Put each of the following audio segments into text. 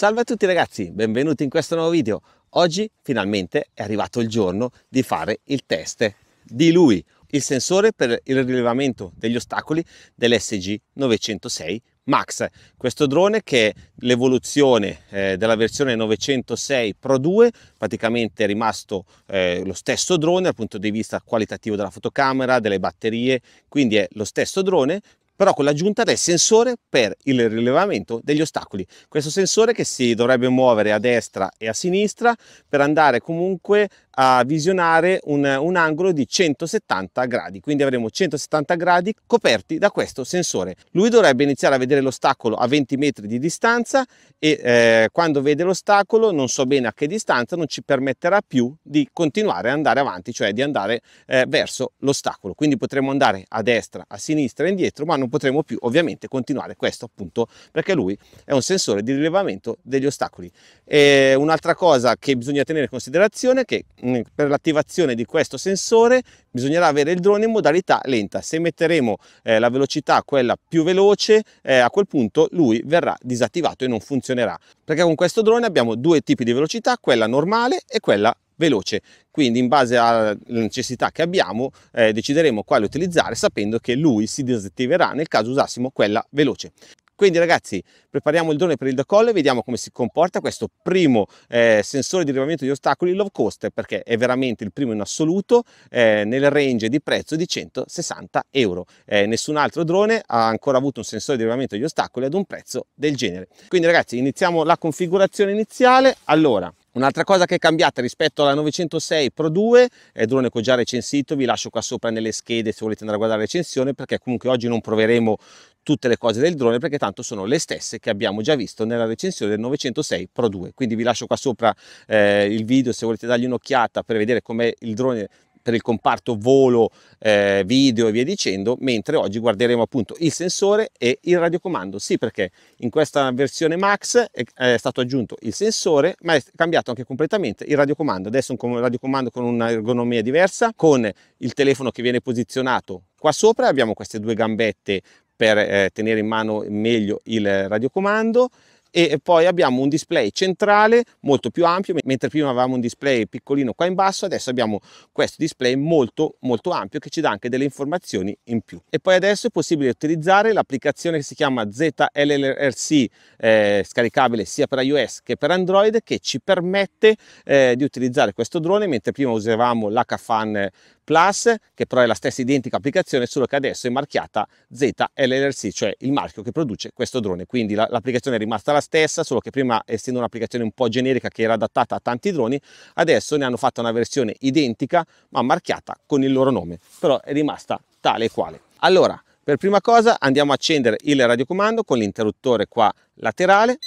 Salve a tutti ragazzi, benvenuti in questo nuovo video. Oggi finalmente è arrivato il giorno di fare il test di lui, il sensore per il rilevamento degli ostacoli dell'SG 906 Max. Questo drone che è l'evoluzione eh, della versione 906 Pro 2, praticamente è rimasto eh, lo stesso drone dal punto di vista qualitativo della fotocamera, delle batterie, quindi è lo stesso drone, però con l'aggiunta del sensore per il rilevamento degli ostacoli. Questo sensore che si dovrebbe muovere a destra e a sinistra per andare comunque a visionare un, un angolo di 170 gradi, quindi avremo 170 gradi coperti da questo sensore. Lui dovrebbe iniziare a vedere l'ostacolo a 20 metri di distanza e eh, quando vede l'ostacolo, non so bene a che distanza, non ci permetterà più di continuare ad andare avanti, cioè di andare eh, verso l'ostacolo. Quindi potremo andare a destra, a sinistra indietro, ma non potremo più ovviamente continuare questo appunto perché lui è un sensore di rilevamento degli ostacoli. E un'altra cosa che bisogna tenere in considerazione è che per l'attivazione di questo sensore bisognerà avere il drone in modalità lenta. Se metteremo eh, la velocità quella più veloce, eh, a quel punto lui verrà disattivato e non funzionerà. Perché con questo drone abbiamo due tipi di velocità, quella normale e quella veloce. Quindi in base alle necessità che abbiamo eh, decideremo quale utilizzare sapendo che lui si disattiverà nel caso usassimo quella veloce. Quindi ragazzi prepariamo il drone per il decollo e vediamo come si comporta questo primo eh, sensore di rilevamento di ostacoli low cost perché è veramente il primo in assoluto eh, nel range di prezzo di 160 euro. Eh, nessun altro drone ha ancora avuto un sensore di rilevamento di ostacoli ad un prezzo del genere. Quindi ragazzi iniziamo la configurazione iniziale. Allora Un'altra cosa che è cambiata rispetto alla 906 Pro 2 è il drone che ho già recensito, vi lascio qua sopra nelle schede se volete andare a guardare la recensione perché comunque oggi non proveremo tutte le cose del drone perché tanto sono le stesse che abbiamo già visto nella recensione del 906 Pro 2 quindi vi lascio qua sopra eh, il video se volete dargli un'occhiata per vedere com'è il drone per il comparto volo, eh, video e via dicendo, mentre oggi guarderemo appunto il sensore e il radiocomando. Sì, perché in questa versione Max è, è stato aggiunto il sensore, ma è cambiato anche completamente il radiocomando. Adesso è un radiocomando con un'ergonomia diversa, con il telefono che viene posizionato qua sopra, abbiamo queste due gambette per eh, tenere in mano meglio il radiocomando, e poi abbiamo un display centrale molto più ampio mentre prima avevamo un display piccolino qua in basso adesso abbiamo questo display molto molto ampio che ci dà anche delle informazioni in più e poi adesso è possibile utilizzare l'applicazione che si chiama ZLRC eh, scaricabile sia per iOS che per Android che ci permette eh, di utilizzare questo drone mentre prima usavamo l'HFAN Plus, che però è la stessa identica applicazione, solo che adesso è marchiata ZLRC, cioè il marchio che produce questo drone. Quindi la, l'applicazione è rimasta la stessa, solo che prima, essendo un'applicazione un po' generica che era adattata a tanti droni, adesso ne hanno fatta una versione identica, ma marchiata con il loro nome. Però è rimasta tale e quale. Allora, per prima cosa andiamo a accendere il radiocomando con l'interruttore qua laterale.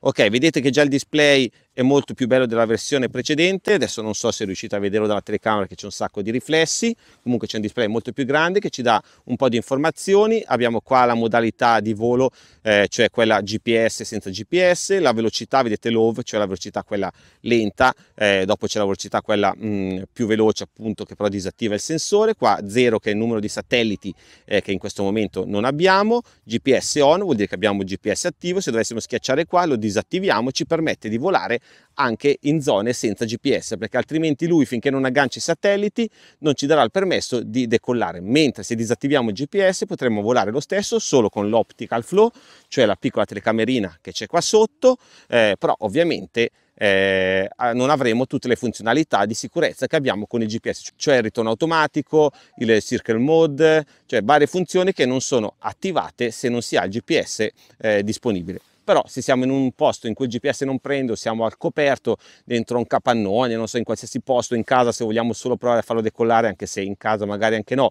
Ok, vedete che già il display è molto più bello della versione precedente, adesso non so se riuscite a vederlo dalla telecamera che c'è un sacco di riflessi, comunque c'è un display molto più grande che ci dà un po' di informazioni, abbiamo qua la modalità di volo, eh, cioè quella GPS senza GPS, la velocità, vedete l'OV, cioè la velocità quella lenta, eh, dopo c'è la velocità quella mh, mm, più veloce appunto che però disattiva il sensore, qua 0 che è il numero di satelliti eh, che in questo momento non abbiamo, GPS on vuol dire che abbiamo GPS attivo, se dovessimo schiacciare qua lo disattiviamo, ci permette di volare anche in zone senza GPS, perché altrimenti lui finché non aggancia i satelliti non ci darà il permesso di decollare, mentre se disattiviamo il GPS potremmo volare lo stesso solo con l'optical flow, cioè la piccola telecamerina che c'è qua sotto, eh, però ovviamente eh, non avremo tutte le funzionalità di sicurezza che abbiamo con il GPS, cioè il ritorno automatico, il circle mode, cioè varie funzioni che non sono attivate se non si ha il GPS eh, disponibile però se siamo in un posto in cui il GPS non prende, siamo al coperto, dentro un capannone, non so, in qualsiasi posto, in casa, se vogliamo solo provare a farlo decollare, anche se in casa magari anche no,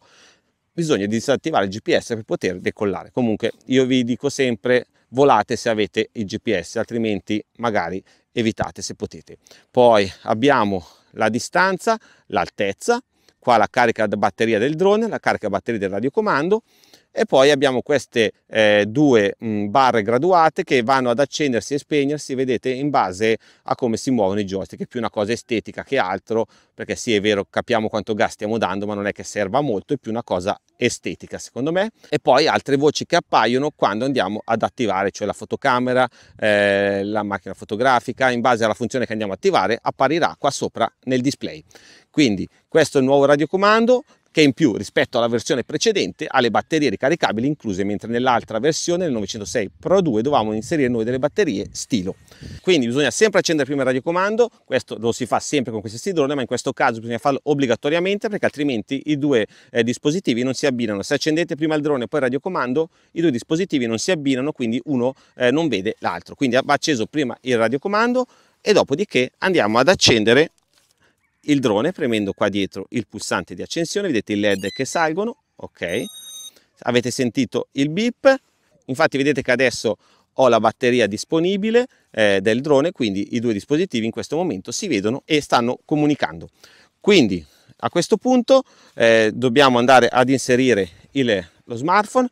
bisogna disattivare il GPS per poter decollare. Comunque io vi dico sempre volate se avete il GPS, altrimenti magari evitate se potete. Poi abbiamo la distanza, l'altezza, qua la carica da batteria del drone, la carica batteria del radiocomando, e poi abbiamo queste eh, due mh, mm, barre graduate che vanno ad accendersi e spegnersi, vedete, in base a come si muovono i joystick, è più una cosa estetica che altro, perché sì è vero capiamo quanto gas stiamo dando, ma non è che serva molto, è più una cosa estetica secondo me. E poi altre voci che appaiono quando andiamo ad attivare, cioè la fotocamera, eh, la macchina fotografica, in base alla funzione che andiamo ad attivare apparirà qua sopra nel display. Quindi questo è il nuovo radiocomando, che in più rispetto alla versione precedente ha le batterie ricaricabili incluse, mentre nell'altra versione, il 906 Pro 2, dovevamo inserire noi delle batterie stilo. Quindi bisogna sempre accendere prima il radiocomando, questo lo si fa sempre con questi drone, ma in questo caso bisogna farlo obbligatoriamente perché altrimenti i due eh, dispositivi non si abbinano. Se accendete prima il drone e poi il radiocomando, i due dispositivi non si abbinano, quindi uno eh, non vede l'altro. Quindi va acceso prima il radiocomando e dopodiché andiamo ad accendere il drone premendo qua dietro il pulsante di accensione, vedete i led che salgono, ok? Avete sentito il beep, infatti vedete che adesso ho la batteria disponibile eh, del drone, quindi i due dispositivi in questo momento si vedono e stanno comunicando. Quindi a questo punto eh, dobbiamo andare ad inserire il, lo smartphone,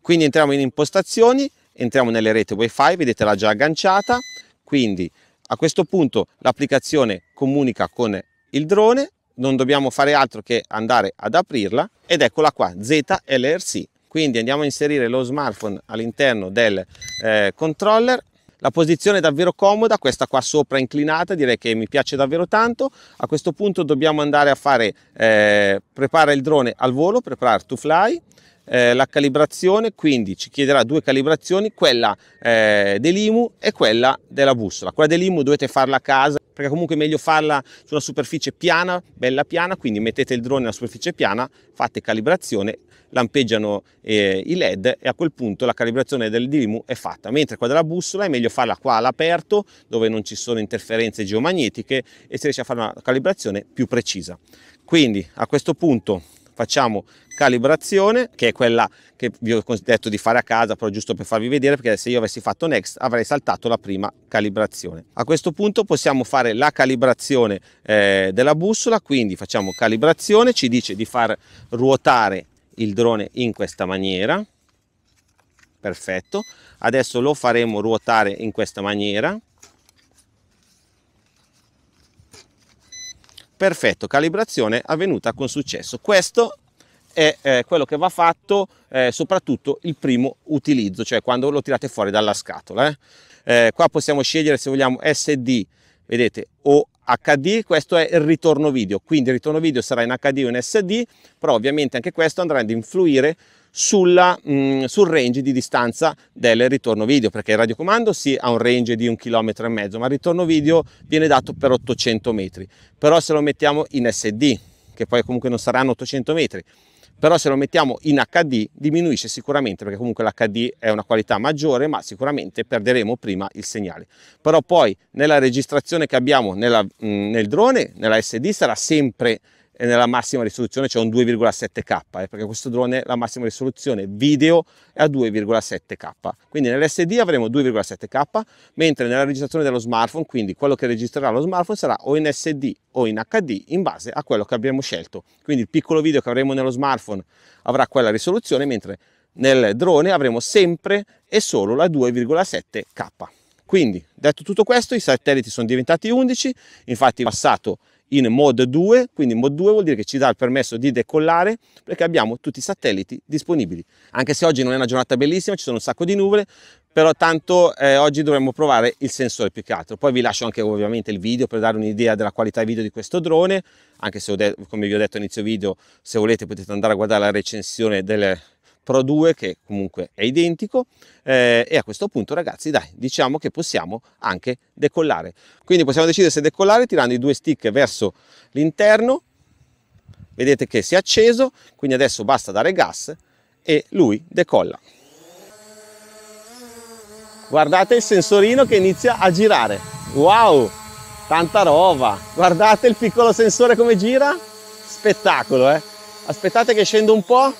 quindi entriamo in impostazioni, entriamo nelle rete wifi, vedete l'ha già agganciata, quindi a questo punto l'applicazione comunica con il drone, non dobbiamo fare altro che andare ad aprirla ed eccola qua, ZLRC. Quindi andiamo a inserire lo smartphone all'interno del eh, controller la posizione è davvero comoda, questa qua sopra inclinata, direi che mi piace davvero tanto. A questo punto dobbiamo andare a fare, eh, prepara il drone al volo, prepare to fly eh, la calibrazione, quindi ci chiederà due calibrazioni, quella eh, dell'IMU e quella della bussola. Quella dell'IMU dovete farla a casa perché comunque è meglio farla su una superficie piana, bella piana, quindi mettete il drone nella superficie piana, fate calibrazione, lampeggiano eh, i led e a quel punto la calibrazione del DIMU è fatta, mentre quella della bussola è meglio farla qua all'aperto dove non ci sono interferenze geomagnetiche e si riesce a fare una calibrazione più precisa. Quindi a questo punto facciamo calibrazione che è quella che vi ho detto di fare a casa però giusto per farvi vedere perché se io avessi fatto next avrei saltato la prima calibrazione a questo punto possiamo fare la calibrazione eh, della bussola quindi facciamo calibrazione ci dice di far ruotare il drone in questa maniera perfetto adesso lo faremo ruotare in questa maniera perfetto, calibrazione avvenuta con successo. Questo è eh, quello che va fatto eh, soprattutto il primo utilizzo, cioè quando lo tirate fuori dalla scatola. Eh. eh qua possiamo scegliere se vogliamo SD, vedete, o HD, questo è il ritorno video, quindi il ritorno video sarà in HD o in SD, però ovviamente anche questo andrà ad influire sulla, mh, mm, sul range di distanza del ritorno video perché il radiocomando sì ha un range di un chilometro e mezzo ma il ritorno video viene dato per 800 metri però se lo mettiamo in SD che poi comunque non saranno 800 metri però se lo mettiamo in HD diminuisce sicuramente perché comunque l'HD è una qualità maggiore ma sicuramente perderemo prima il segnale però poi nella registrazione che abbiamo nella, mh, mm, nel drone nella SD sarà sempre e nella massima risoluzione c'è un 2,7K, eh, perché questo drone la massima risoluzione video è a 2,7K. Quindi nell'SD avremo 2,7K, mentre nella registrazione dello smartphone, quindi quello che registrerà lo smartphone sarà o in SD o in HD in base a quello che abbiamo scelto. Quindi il piccolo video che avremo nello smartphone avrà quella risoluzione, mentre nel drone avremo sempre e solo la 2,7K. Quindi, detto tutto questo, i satelliti sono diventati 11, infatti è passato in mod 2, quindi mod 2 vuol dire che ci dà il permesso di decollare perché abbiamo tutti i satelliti disponibili. Anche se oggi non è una giornata bellissima, ci sono un sacco di nuvole, però tanto eh, oggi dovremmo provare il sensore più che altro. Poi vi lascio anche ovviamente il video per dare un'idea della qualità video di questo drone, anche se come vi ho detto all'inizio video, se volete potete andare a guardare la recensione del Pro 2 che comunque è identico eh, e a questo punto ragazzi dai diciamo che possiamo anche decollare quindi possiamo decidere se decollare tirando i due stick verso l'interno vedete che si è acceso quindi adesso basta dare gas e lui decolla guardate il sensorino che inizia a girare wow tanta roba guardate il piccolo sensore come gira spettacolo eh aspettate che scendo un po'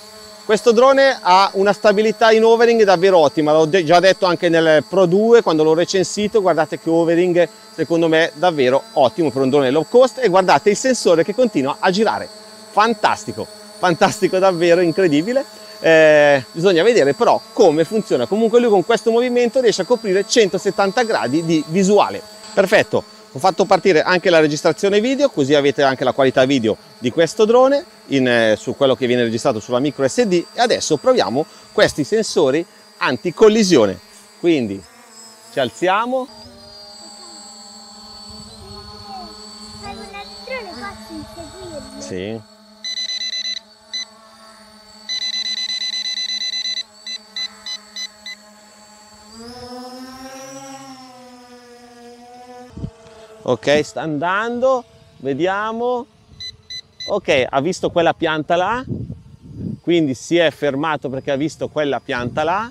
Questo drone ha una stabilità in overing davvero ottima, l'ho già detto anche nel Pro 2 quando l'ho recensito, guardate che overing secondo me davvero ottimo per un drone low cost e guardate il sensore che continua a girare, fantastico, fantastico davvero, incredibile. Eh, bisogna vedere però come funziona, comunque lui con questo movimento riesce a coprire 170 gradi di visuale, perfetto. Ho fatto partire anche la registrazione video, così avete anche la qualità video di questo drone in, eh, su quello che viene registrato sulla micro SD e adesso proviamo questi sensori anticollisione. Quindi ci alziamo. Sì. ok sta andando vediamo ok ha visto quella pianta là quindi si è fermato perché ha visto quella pianta là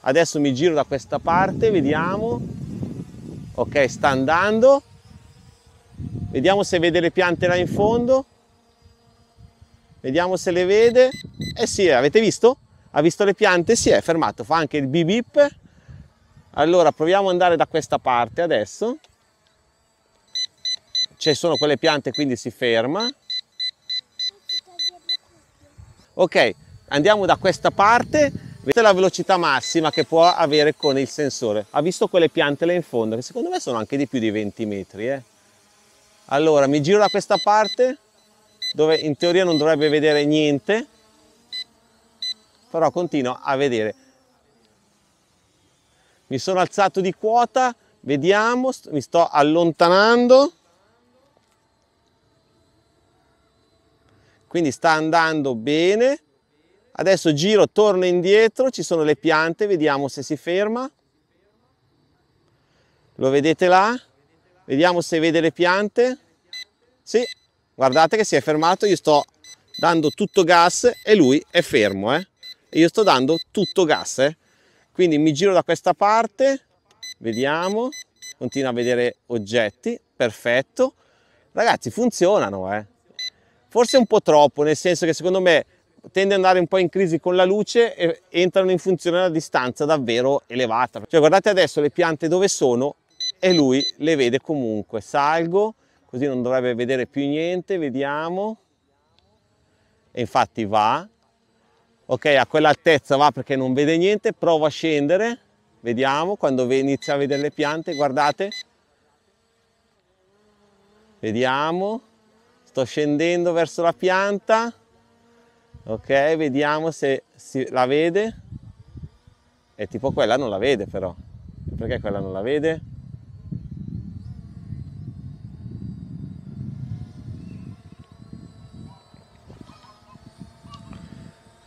adesso mi giro da questa parte vediamo ok sta andando vediamo se vede le piante là in fondo vediamo se le vede eh sì avete visto ha visto le piante si è fermato fa anche il bip bip allora proviamo ad andare da questa parte adesso ci cioè, sono quelle piante quindi si ferma ok andiamo da questa parte vedete la velocità massima che può avere con il sensore ha visto quelle piante là in fondo che secondo me sono anche di più di 20 metri eh? allora mi giro da questa parte dove in teoria non dovrebbe vedere niente però continuo a vedere mi sono alzato di quota vediamo mi sto allontanando Quindi sta andando bene. Adesso giro, torno indietro, ci sono le piante, vediamo se si ferma. Lo vedete là? Vediamo se vede le piante. Sì, guardate che si è fermato, io sto dando tutto gas e lui è fermo, eh? E io sto dando tutto gas, eh? Quindi mi giro da questa parte, vediamo, continua a vedere oggetti, perfetto. Ragazzi, funzionano, eh? forse un po' troppo, nel senso che secondo me tende ad andare un po' in crisi con la luce e entrano in funzione a distanza davvero elevata. Cioè guardate adesso le piante dove sono e lui le vede comunque. Salgo, così non dovrebbe vedere più niente, vediamo. E infatti va. Ok, a quell'altezza va perché non vede niente, provo a scendere. Vediamo, quando inizia a vedere le piante, guardate. Vediamo sto scendendo verso la pianta ok vediamo se si, la vede è tipo quella non la vede però perché quella non la vede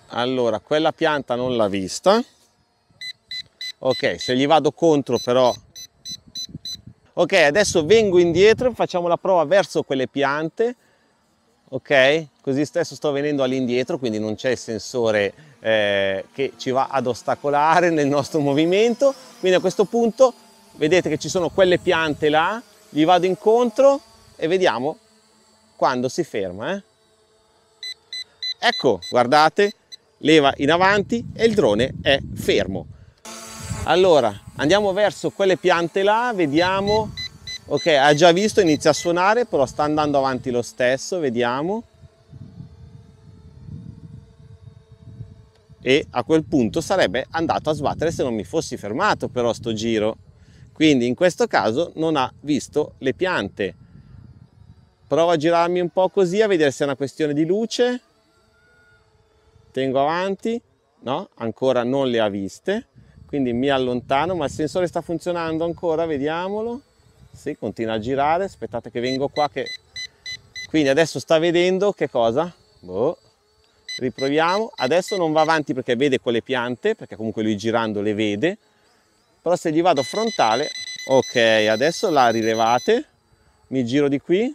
allora quella pianta non l'ha vista ok se gli vado contro però ok adesso vengo indietro facciamo la prova verso quelle piante ok? Così stesso sto venendo all'indietro, quindi non c'è il sensore eh, che ci va ad ostacolare nel nostro movimento. Quindi a questo punto vedete che ci sono quelle piante là, gli vado incontro e vediamo quando si ferma. Eh? Ecco, guardate, leva in avanti e il drone è fermo. Allora, andiamo verso quelle piante là, vediamo Ok, ha già visto, inizia a suonare, però sta andando avanti lo stesso, vediamo. E a quel punto sarebbe andato a sbattere se non mi fossi fermato però sto giro. Quindi in questo caso non ha visto le piante. Provo a girarmi un po' così a vedere se è una questione di luce. Tengo avanti, no? Ancora non le ha viste. Quindi mi allontano, ma il sensore sta funzionando ancora, vediamolo si continua a girare aspettate che vengo qua che quindi adesso sta vedendo che cosa boh. riproviamo adesso non va avanti perché vede quelle piante perché comunque lui girando le vede però se gli vado frontale ok adesso la rilevate mi giro di qui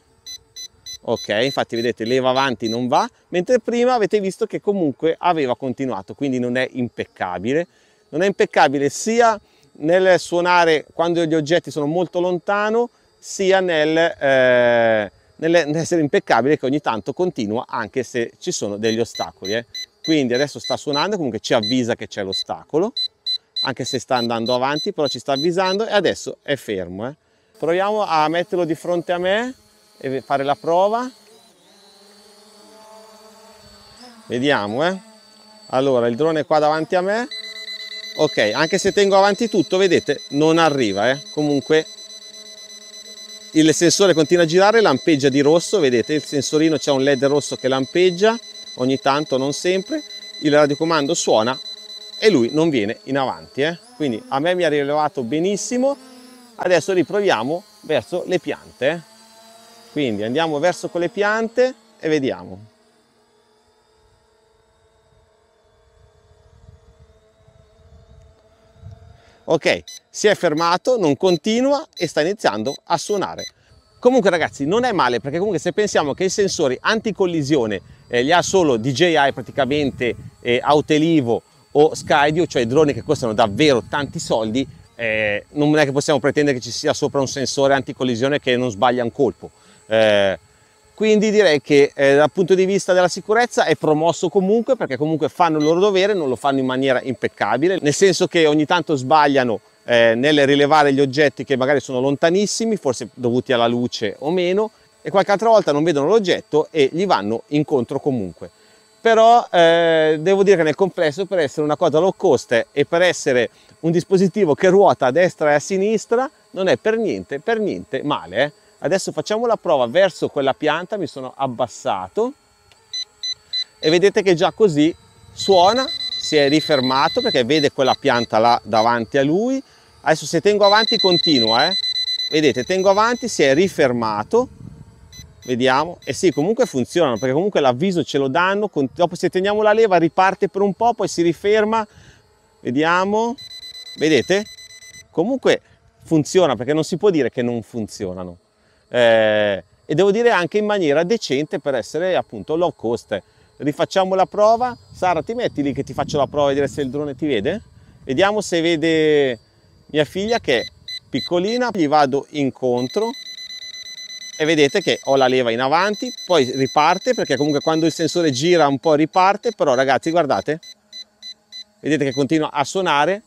ok infatti vedete leva avanti non va mentre prima avete visto che comunque aveva continuato quindi non è impeccabile non è impeccabile sia nel suonare quando gli oggetti sono molto lontano, sia nel, eh, nell'essere impeccabile che ogni tanto continua anche se ci sono degli ostacoli. Eh. Quindi adesso sta suonando, comunque ci avvisa che c'è l'ostacolo, anche se sta andando avanti, però ci sta avvisando e adesso è fermo. Eh. Proviamo a metterlo di fronte a me e fare la prova. Vediamo, eh. Allora, il drone è qua davanti a me, ok anche se tengo avanti tutto vedete non arriva eh? comunque il sensore continua a girare lampeggia di rosso vedete il sensorino c'è un led rosso che lampeggia ogni tanto non sempre il radiocomando suona e lui non viene in avanti eh? quindi a me mi ha rilevato benissimo adesso riproviamo verso le piante eh. quindi andiamo verso quelle piante e vediamo ok si è fermato non continua e sta iniziando a suonare comunque ragazzi non è male perché comunque se pensiamo che i sensori anticollisione eh, li ha solo DJI praticamente eh, Autelivo o Skydio cioè droni che costano davvero tanti soldi eh, non è che possiamo pretendere che ci sia sopra un sensore anticollisione che non sbaglia un colpo eh, quindi direi che eh, dal punto di vista della sicurezza è promosso comunque perché comunque fanno il loro dovere, non lo fanno in maniera impeccabile, nel senso che ogni tanto sbagliano eh, nel rilevare gli oggetti che magari sono lontanissimi, forse dovuti alla luce o meno, e qualche altra volta non vedono l'oggetto e gli vanno incontro comunque. Però eh, devo dire che nel complesso per essere una cosa low cost e per essere un dispositivo che ruota a destra e a sinistra non è per niente, per niente male. Eh. Adesso facciamo la prova verso quella pianta, mi sono abbassato e vedete che già così suona, si è rifermato perché vede quella pianta là davanti a lui. Adesso se tengo avanti continua, eh? Vedete, tengo avanti, si è rifermato, vediamo e sì comunque funzionano perché comunque l'avviso ce lo danno dopo se teniamo la leva riparte per un po poi si riferma vediamo vedete comunque funziona perché non si può dire che non funzionano eh, e devo dire anche in maniera decente per essere appunto low cost. Rifacciamo la prova, Sara ti metti lì che ti faccio la prova e vedere se il drone ti vede. Vediamo se vede mia figlia che è piccolina, gli vado incontro e vedete che ho la leva in avanti, poi riparte perché comunque quando il sensore gira un po' riparte, però ragazzi guardate, vedete che continua a suonare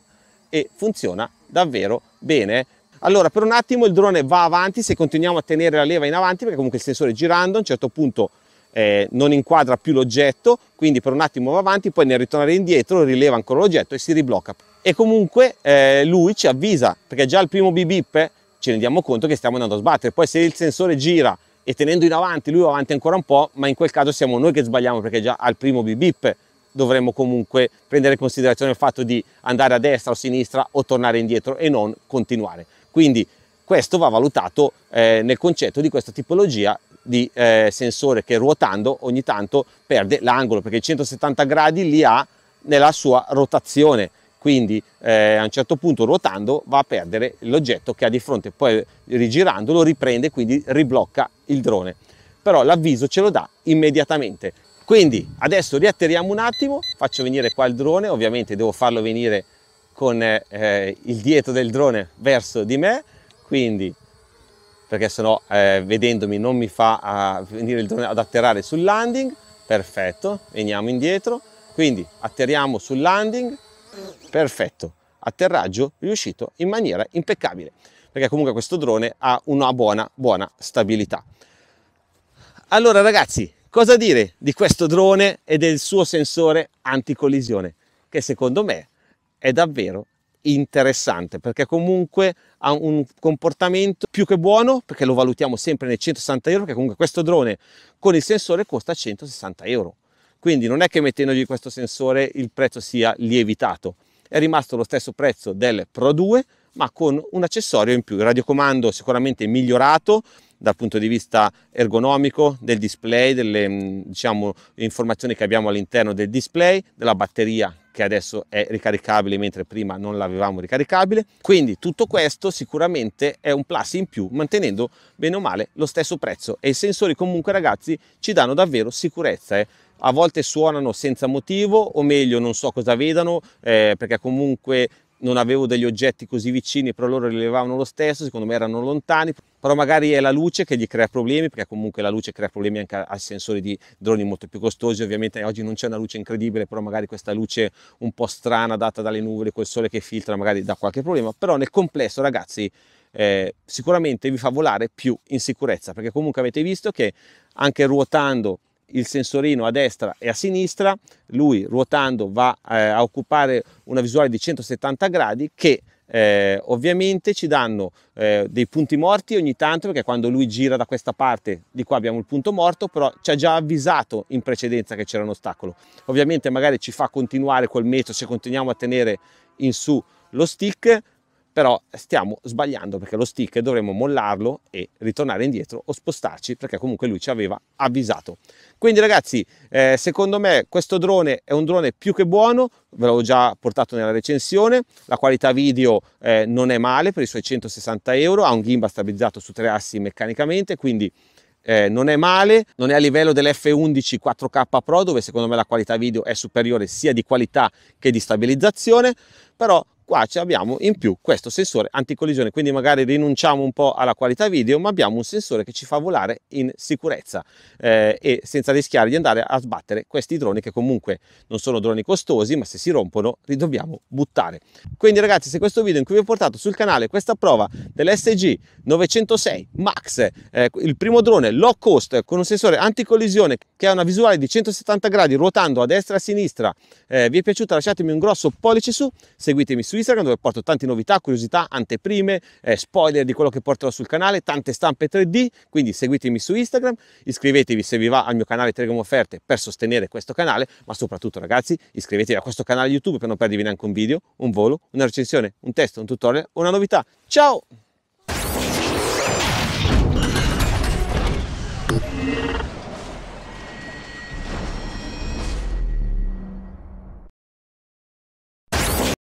e funziona davvero bene. Allora per un attimo il drone va avanti se continuiamo a tenere la leva in avanti perché comunque il sensore girando a un certo punto eh, non inquadra più l'oggetto quindi per un attimo va avanti poi nel ritornare indietro rileva ancora l'oggetto e si riblocca e comunque eh, lui ci avvisa perché già al primo bip bip ci rendiamo conto che stiamo andando a sbattere poi se il sensore gira e tenendo in avanti lui va avanti ancora un po' ma in quel caso siamo noi che sbagliamo perché già al primo bip dovremmo comunque prendere in considerazione il fatto di andare a destra o a sinistra o tornare indietro e non continuare quindi questo va valutato eh, nel concetto di questa tipologia di eh, sensore che ruotando ogni tanto perde l'angolo perché i 170 gradi li ha nella sua rotazione quindi eh, a un certo punto ruotando va a perdere l'oggetto che ha di fronte poi rigirandolo riprende quindi riblocca il drone però l'avviso ce lo dà immediatamente quindi adesso riatteriamo un attimo faccio venire qua il drone ovviamente devo farlo venire con eh, eh, il dietro del drone verso di me, quindi perché sennò eh, vedendomi non mi fa ah, venire il drone ad atterrare sul landing, perfetto, veniamo indietro, quindi atterriamo sul landing, perfetto, atterraggio riuscito in maniera impeccabile, perché comunque questo drone ha una buona, buona stabilità. Allora ragazzi, cosa dire di questo drone e del suo sensore anticollisione, che secondo me è davvero interessante perché comunque ha un comportamento più che buono perché lo valutiamo sempre nei 160 euro perché comunque questo drone con il sensore costa 160 euro quindi non è che mettendogli questo sensore il prezzo sia lievitato è rimasto lo stesso prezzo del Pro 2 ma con un accessorio in più il radiocomando sicuramente migliorato dal punto di vista ergonomico del display delle mm, diciamo, informazioni che abbiamo all'interno del display della batteria che adesso è ricaricabile mentre prima non l'avevamo ricaricabile quindi tutto questo sicuramente è un plus in più mantenendo bene o male lo stesso prezzo e i sensori comunque ragazzi ci danno davvero sicurezza eh a volte suonano senza motivo o meglio non so cosa vedano eh, perché comunque non avevo degli oggetti così vicini, però loro rilevavano lo stesso, secondo me erano lontani, però magari è la luce che gli crea problemi, perché comunque la luce crea problemi anche ai sensori di droni molto più costosi, ovviamente oggi non c'è una luce incredibile, però magari questa luce un po' strana data dalle nuvole, col sole che filtra, magari dà qualche problema, però nel complesso ragazzi eh, sicuramente vi fa volare più in sicurezza, perché comunque avete visto che anche ruotando il sensorino a destra e a sinistra, lui ruotando va eh, a occupare una visuale di 170 gradi che eh, ovviamente ci danno eh, dei punti morti ogni tanto perché quando lui gira da questa parte di qua abbiamo il punto morto però ci ha già avvisato in precedenza che c'era un ostacolo ovviamente magari ci fa continuare col metro se continuiamo a tenere in su lo stick però stiamo sbagliando perché lo stick dovremmo mollarlo e ritornare indietro o spostarci perché comunque lui ci aveva avvisato. Quindi ragazzi, eh, secondo me questo drone è un drone più che buono, ve l'ho già portato nella recensione, la qualità video eh, non è male per i suoi 160 euro, ha un gimbal stabilizzato su tre assi meccanicamente, quindi eh, non è male, non è a livello dell'F11 4K Pro dove secondo me la qualità video è superiore sia di qualità che di stabilizzazione, però qua abbiamo in più questo sensore anticollisione quindi magari rinunciamo un po' alla qualità video ma abbiamo un sensore che ci fa volare in sicurezza eh, e senza rischiare di andare a sbattere questi droni che comunque non sono droni costosi ma se si rompono li dobbiamo buttare quindi ragazzi se questo video in cui vi ho portato sul canale questa prova dell'SG 906 Max eh, il primo drone low cost con un sensore anticollisione che ha una visuale di 170 gradi ruotando a destra e a sinistra eh, vi è piaciuta lasciatemi un grosso pollice su seguitemi su Instagram dove porto tante novità, curiosità, anteprime, eh, spoiler di quello che porterò sul canale, tante stampe 3D, quindi seguitemi su Instagram, iscrivetevi se vi va al mio canale Telegram Offerte per sostenere questo canale, ma soprattutto ragazzi iscrivetevi a questo canale YouTube per non perdervi neanche un video, un volo, una recensione, un testo, un tutorial, una novità. Ciao!